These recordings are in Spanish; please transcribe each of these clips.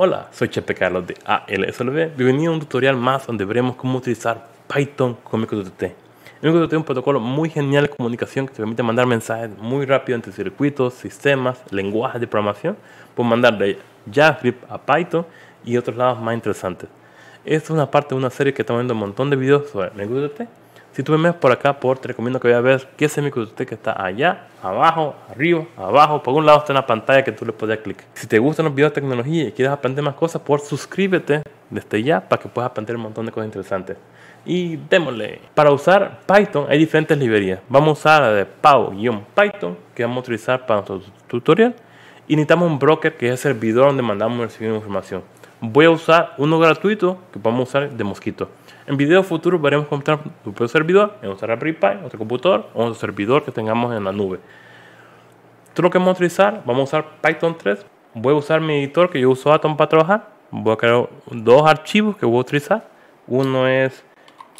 Hola, soy Chepe Carlos de ALSLB. Bienvenido a un tutorial más donde veremos cómo utilizar Python con MQTT. MQTT es un protocolo muy genial de comunicación que te permite mandar mensajes muy rápido entre circuitos, sistemas, lenguajes de programación. por mandar de JavaScript a Python y otros lados más interesantes. Esta es una parte de una serie que estamos viendo un montón de videos sobre MQTT. Si tú me por acá, por te recomiendo que vayas a ver qué usted que está allá, abajo, arriba, abajo. Por un lado está una pantalla que tú le puedes dar clic. Si te gustan los videos de tecnología y quieres aprender más cosas, por suscríbete desde ya para que puedas aprender un montón de cosas interesantes. Y démosle. Para usar Python hay diferentes librerías. Vamos a usar la de Pau-Python que vamos a utilizar para nuestro tutorial. Y necesitamos un broker que es el servidor donde mandamos y recibimos información. Voy a usar uno gratuito que podemos usar de mosquito. En videos futuros veremos cómo usar tu propio servidor en nuestra Raspberry Pi, nuestro computador o nuestro servidor que tengamos en la nube. Todo lo que vamos a utilizar, vamos a usar Python 3. Voy a usar mi editor que yo uso Atom para trabajar. Voy a crear dos archivos que voy a utilizar. Uno es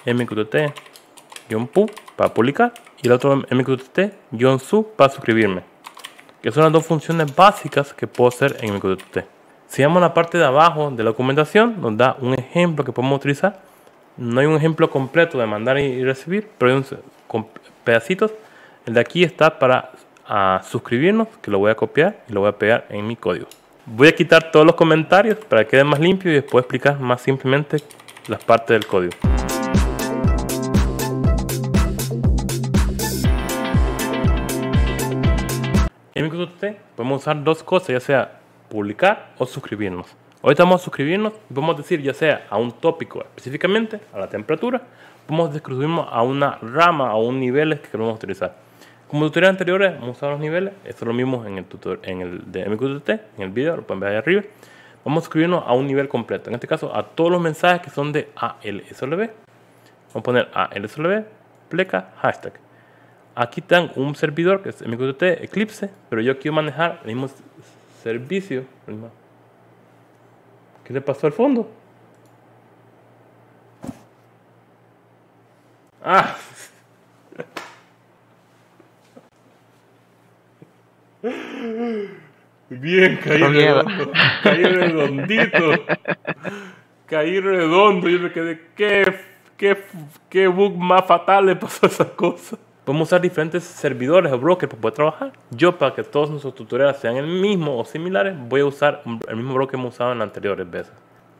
mqtt-pub para publicar y el otro mqtt su para suscribirme. Que son las dos funciones básicas que puedo hacer en mqtt. Si vamos a la parte de abajo de la documentación, nos da un ejemplo que podemos utilizar no hay un ejemplo completo de mandar y recibir, pero hay un, pedacitos. El de aquí está para ah, suscribirnos, que lo voy a copiar y lo voy a pegar en mi código. Voy a quitar todos los comentarios para que quede más limpio y después explicar más simplemente las partes del código. En MicroSoft podemos usar dos cosas, ya sea publicar o suscribirnos. Hoy vamos a suscribirnos y vamos a decir ya sea a un tópico específicamente, a la temperatura, vamos a a una rama, a un nivel que queremos utilizar. Como tutorial anterior, vamos a usar los niveles, esto es lo mismo en el tutorial en el de MQTT, en el video, lo pueden ver ahí arriba. Vamos a suscribirnos a un nivel completo, en este caso a todos los mensajes que son de ALSLB. Vamos a poner ALSLB, pleca, hashtag. Aquí están un servidor que es MQTT Eclipse, pero yo quiero manejar el mismo servicio, ¿Qué le pasó al fondo? Ah. Bien, caí Caí redondito. caí redondo. Yo me quedé. ¿Qué, qué, qué bug más fatal le pasó a esa cosa? Podemos usar diferentes servidores o brokers para poder trabajar. Yo, para que todos nuestros tutoriales sean el mismo o similares, voy a usar el mismo broker que hemos usado en anteriores veces,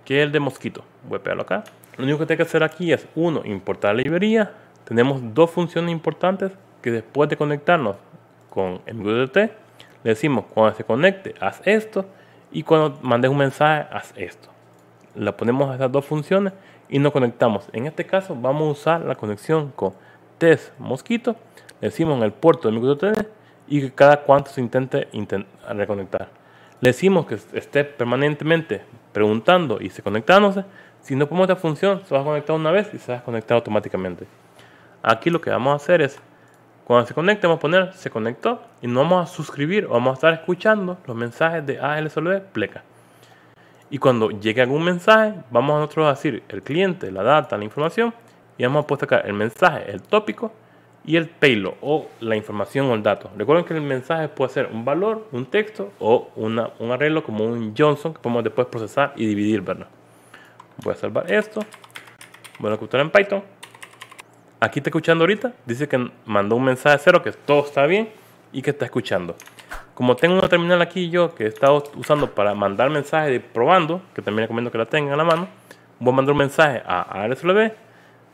que es el de Mosquito. Voy a pegarlo acá. Lo único que tengo que hacer aquí es, uno, importar la librería. Tenemos dos funciones importantes que después de conectarnos con MQTT, le decimos, cuando se conecte, haz esto. Y cuando mandes un mensaje, haz esto. La ponemos a esas dos funciones y nos conectamos. En este caso, vamos a usar la conexión con test mosquito, le decimos en el puerto de TN y que cada cuánto se intente reconectar. Le decimos que esté permanentemente preguntando y se conectándose. Si no ponemos esta función, se va a conectar una vez y se va a conectar automáticamente. Aquí lo que vamos a hacer es, cuando se conecte, vamos a poner se conectó y no vamos a suscribir o vamos a estar escuchando los mensajes de ALSLB pleca. Y cuando llegue algún mensaje, vamos a nosotros a decir el cliente, la data, la información y vamos a puesto acá el mensaje, el tópico y el payload o la información o el dato. Recuerden que el mensaje puede ser un valor, un texto o un arreglo como un Johnson que podemos después procesar y dividir, ¿verdad? Voy a salvar esto. Voy a ejecutar en Python. Aquí está escuchando ahorita. Dice que mandó un mensaje cero, que todo está bien y que está escuchando. Como tengo una terminal aquí yo que he estado usando para mandar mensajes y probando, que también recomiendo que la tengan a la mano, voy a mandar un mensaje a ARSLB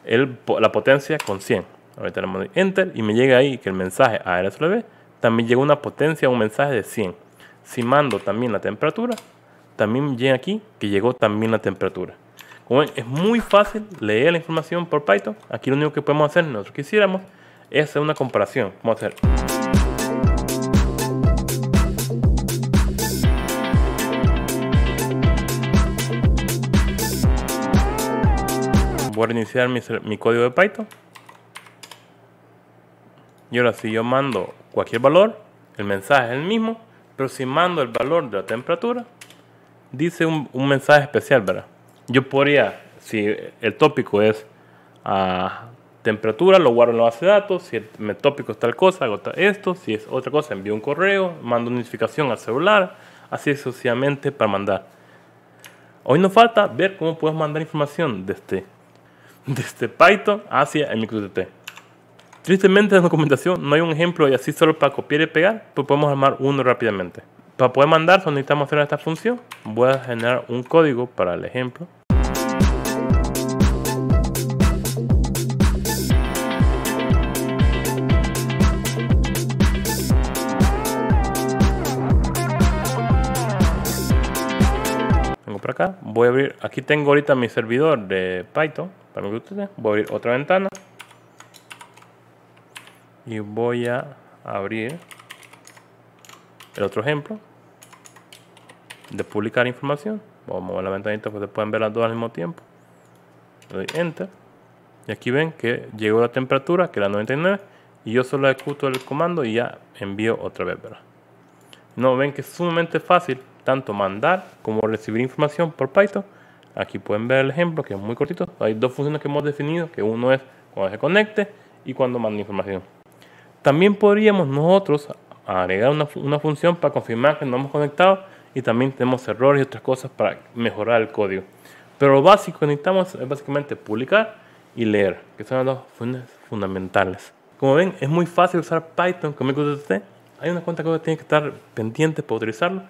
la potencia con 100. Ahorita le enter y me llega ahí que el mensaje ARSLB también llegó una potencia, un mensaje de 100. Si mando también la temperatura, también llega aquí que llegó también la temperatura. Como ven, es muy fácil leer la información por Python. Aquí lo único que podemos hacer, nosotros quisiéramos, es hacer una comparación. Vamos a hacer. Iniciar mi, código de Python. Y ahora si yo mando cualquier valor, el mensaje es el mismo, pero si mando el valor de la temperatura, dice un, mensaje especial, ¿verdad? Yo podría, si el tópico es a ah, temperatura, lo guardo en la base de datos, si el, tópico es tal cosa, Agota esto, si es otra cosa, envío un correo, mando una notificación al celular, así sucesivamente para mandar. Hoy nos falta ver cómo podemos mandar información De este desde este Python hacia el MicroTT. Tristemente en la documentación no hay un ejemplo y así solo para copiar y pegar, pues podemos armar uno rápidamente. Para poder mandar, solo necesitamos hacer esta función. Voy a generar un código para el ejemplo. Vengo para acá. Voy a abrir. Aquí tengo ahorita mi servidor de Python. ¿eh? voy a abrir otra ventana y voy a abrir el otro ejemplo de publicar información. Vamos a mover la ventanita, que pues, se pueden ver las dos al mismo tiempo. Le doy enter. Y aquí ven que llegó la temperatura, que era 99. Y yo solo ejecuto el comando y ya envío otra vez, ¿verdad? No, ven que es sumamente fácil tanto mandar como recibir información por Python. Aquí pueden ver el ejemplo que es muy cortito. Hay dos funciones que hemos definido, que uno es cuando se conecte y cuando manda información. También podríamos nosotros agregar una, función para confirmar que nos hemos conectado y también tenemos errores y otras cosas para mejorar el código. Pero lo básico que necesitamos es básicamente publicar y leer, que son las dos funciones fundamentales. Como ven, es muy fácil usar Python con MQTT. Hay unas cuantas cosas que tienen que estar pendientes para utilizarlo,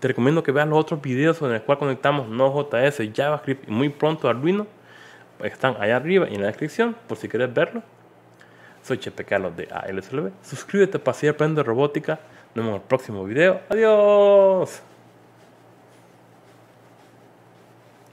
te recomiendo que veas los otros videos en el cual conectamos Node.js, JavaScript y muy pronto Arduino. Están allá arriba y en la descripción por si quieres verlo. Soy Chepe Carlos de ALSLB. Suscríbete para seguir aprendiendo robótica. Nos vemos en el próximo video. Adiós.